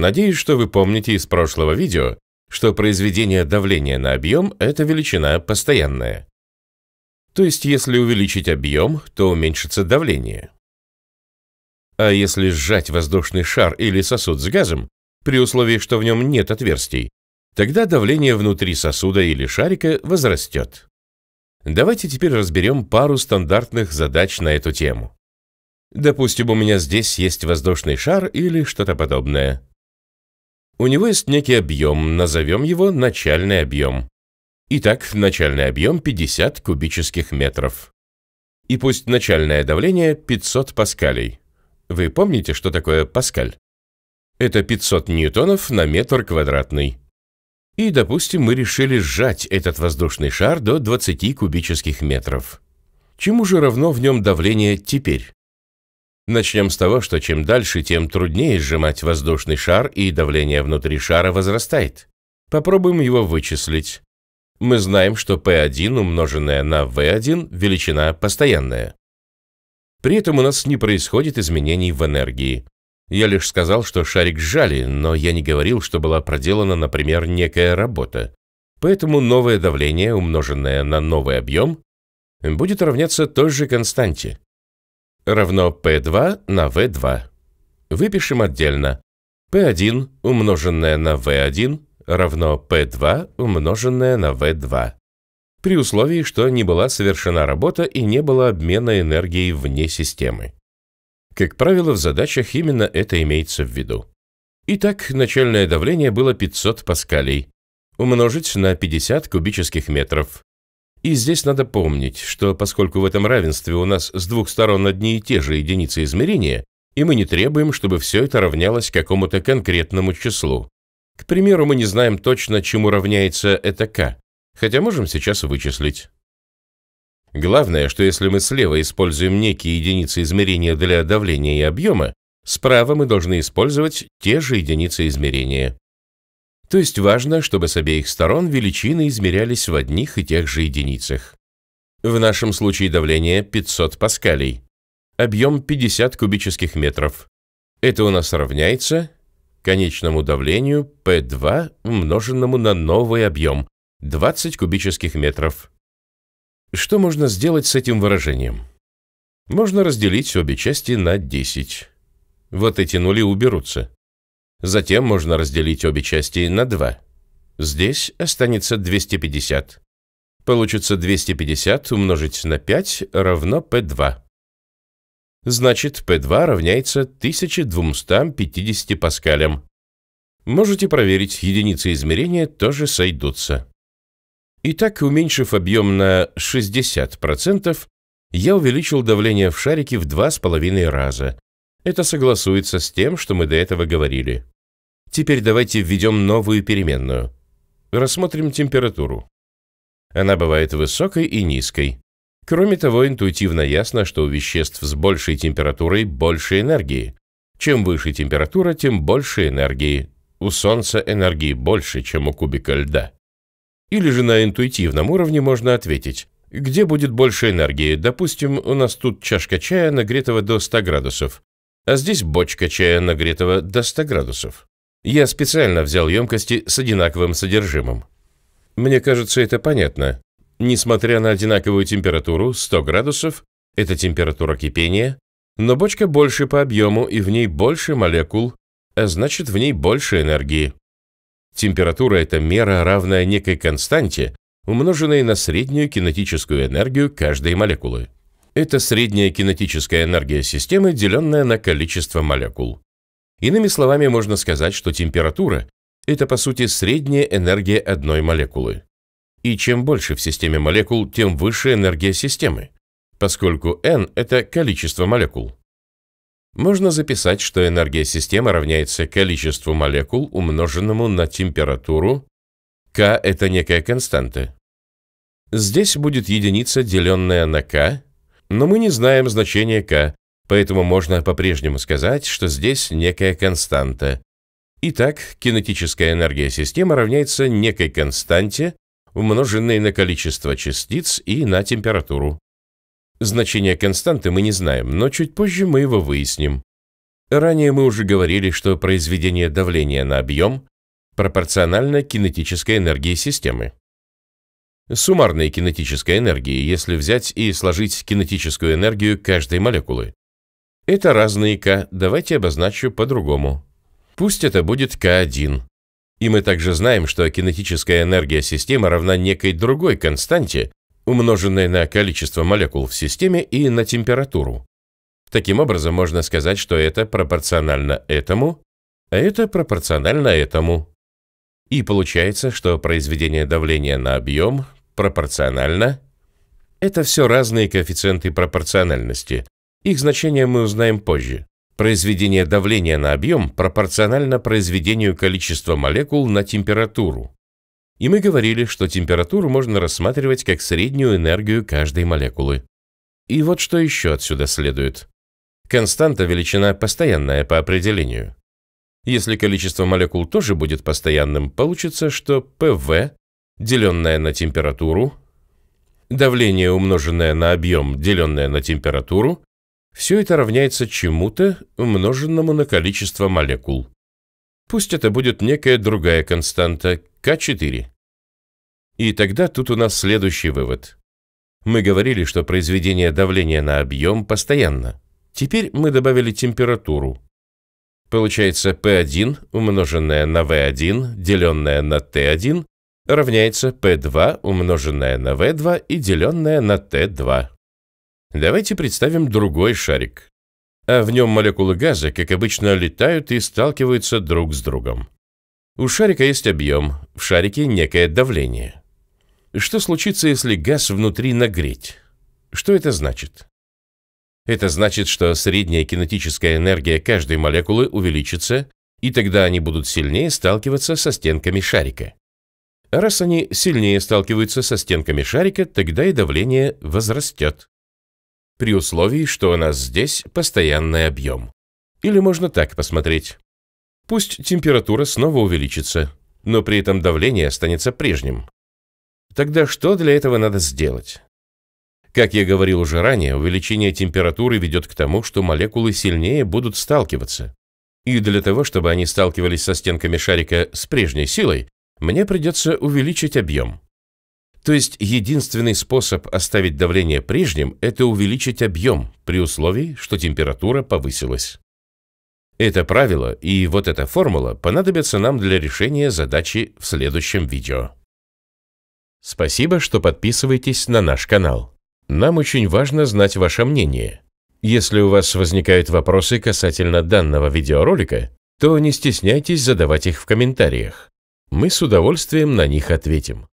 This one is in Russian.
Надеюсь, что вы помните из прошлого видео, что произведение давления на объем – это величина постоянная. То есть, если увеличить объем, то уменьшится давление. А если сжать воздушный шар или сосуд с газом, при условии, что в нем нет отверстий, тогда давление внутри сосуда или шарика возрастет. Давайте теперь разберем пару стандартных задач на эту тему. Допустим, у меня здесь есть воздушный шар или что-то подобное. У него есть некий объем, назовем его начальный объем. Итак, начальный объем 50 кубических метров. И пусть начальное давление 500 паскалей. Вы помните, что такое паскаль? Это 500 ньютонов на метр квадратный. И, допустим, мы решили сжать этот воздушный шар до 20 кубических метров. Чему же равно в нем давление теперь? Начнем с того, что чем дальше, тем труднее сжимать воздушный шар, и давление внутри шара возрастает. Попробуем его вычислить. Мы знаем, что P1 умноженное на V1 – величина постоянная. При этом у нас не происходит изменений в энергии. Я лишь сказал, что шарик сжали, но я не говорил, что была проделана, например, некая работа. Поэтому новое давление, умноженное на новый объем, будет равняться той же константе равно P2 на V2. Выпишем отдельно. P1 умноженное на V1 равно P2 умноженное на V2. При условии, что не была совершена работа и не было обмена энергией вне системы. Как правило, в задачах именно это имеется в виду. Итак, начальное давление было 500 паскалей. Умножить на 50 кубических метров. И здесь надо помнить, что поскольку в этом равенстве у нас с двух сторон одни и те же единицы измерения, и мы не требуем, чтобы все это равнялось какому-то конкретному числу. К примеру, мы не знаем точно, чему равняется это k, хотя можем сейчас вычислить. Главное, что если мы слева используем некие единицы измерения для давления и объема, справа мы должны использовать те же единицы измерения. То есть важно, чтобы с обеих сторон величины измерялись в одних и тех же единицах. В нашем случае давление 500 паскалей. Объем 50 кубических метров. Это у нас равняется конечному давлению P2, умноженному на новый объем 20 кубических метров. Что можно сделать с этим выражением? Можно разделить обе части на 10. Вот эти нули уберутся. Затем можно разделить обе части на 2. Здесь останется 250. Получится 250 умножить на 5 равно P2. Значит, P2 равняется 1250 паскалям. Можете проверить, единицы измерения тоже сойдутся. Итак, уменьшив объем на 60%, я увеличил давление в шарике в 2,5 раза, это согласуется с тем, что мы до этого говорили. Теперь давайте введем новую переменную. Рассмотрим температуру. Она бывает высокой и низкой. Кроме того, интуитивно ясно, что у веществ с большей температурой больше энергии. Чем выше температура, тем больше энергии. У Солнца энергии больше, чем у кубика льда. Или же на интуитивном уровне можно ответить, где будет больше энергии? Допустим, у нас тут чашка чая, нагретого до 100 градусов а здесь бочка чая нагретого до 100 градусов. Я специально взял емкости с одинаковым содержимым. Мне кажется, это понятно. Несмотря на одинаковую температуру, 100 градусов, это температура кипения, но бочка больше по объему и в ней больше молекул, а значит в ней больше энергии. Температура – это мера, равная некой константе, умноженной на среднюю кинетическую энергию каждой молекулы. Это средняя кинетическая энергия системы, деленная на количество молекул. Иными словами, можно сказать, что температура – это, по сути, средняя энергия одной молекулы. И чем больше в системе молекул, тем выше энергия системы, поскольку n – это количество молекул. Можно записать, что энергия системы равняется количеству молекул, умноженному на температуру. k это некая константа. Здесь будет единица, деленная на k. Но мы не знаем значения k, поэтому можно по-прежнему сказать, что здесь некая константа. Итак, кинетическая энергия системы равняется некой константе, умноженной на количество частиц и на температуру. Значение константы мы не знаем, но чуть позже мы его выясним. Ранее мы уже говорили, что произведение давления на объем пропорционально кинетической энергии системы суммарной кинетической энергии, если взять и сложить кинетическую энергию каждой молекулы. Это разные К, давайте обозначу по-другому. Пусть это будет К1. И мы также знаем, что кинетическая энергия системы равна некой другой константе, умноженной на количество молекул в системе и на температуру. Таким образом, можно сказать, что это пропорционально этому, а это пропорционально этому. И получается, что произведение давления на объем пропорционально. Это все разные коэффициенты пропорциональности. Их значение мы узнаем позже. Произведение давления на объем пропорционально произведению количества молекул на температуру. И мы говорили, что температуру можно рассматривать как среднюю энергию каждой молекулы. И вот что еще отсюда следует. Константа – величина постоянная по определению. Если количество молекул тоже будет постоянным, получится, что ПВ деленное на температуру, давление, умноженное на объем, деленное на температуру, все это равняется чему-то, умноженному на количество молекул. Пусть это будет некая другая константа, К4. И тогда тут у нас следующий вывод. Мы говорили, что произведение давления на объем постоянно. Теперь мы добавили температуру. Получается P1, умноженное на V1, деленное на T1, равняется P2, умноженное на V2 и деленное на T2. Давайте представим другой шарик. А в нем молекулы газа, как обычно, летают и сталкиваются друг с другом. У шарика есть объем, в шарике некое давление. Что случится, если газ внутри нагреть? Что это значит? Это значит, что средняя кинетическая энергия каждой молекулы увеличится, и тогда они будут сильнее сталкиваться со стенками шарика. Раз они сильнее сталкиваются со стенками шарика, тогда и давление возрастет. При условии, что у нас здесь постоянный объем. Или можно так посмотреть. Пусть температура снова увеличится, но при этом давление останется прежним. Тогда что для этого надо сделать? Как я говорил уже ранее, увеличение температуры ведет к тому, что молекулы сильнее будут сталкиваться. И для того, чтобы они сталкивались со стенками шарика с прежней силой, мне придется увеличить объем. То есть единственный способ оставить давление прежним – это увеличить объем при условии, что температура повысилась. Это правило и вот эта формула понадобятся нам для решения задачи в следующем видео. Спасибо, что подписываетесь на наш канал. Нам очень важно знать ваше мнение. Если у вас возникают вопросы касательно данного видеоролика, то не стесняйтесь задавать их в комментариях. Мы с удовольствием на них ответим.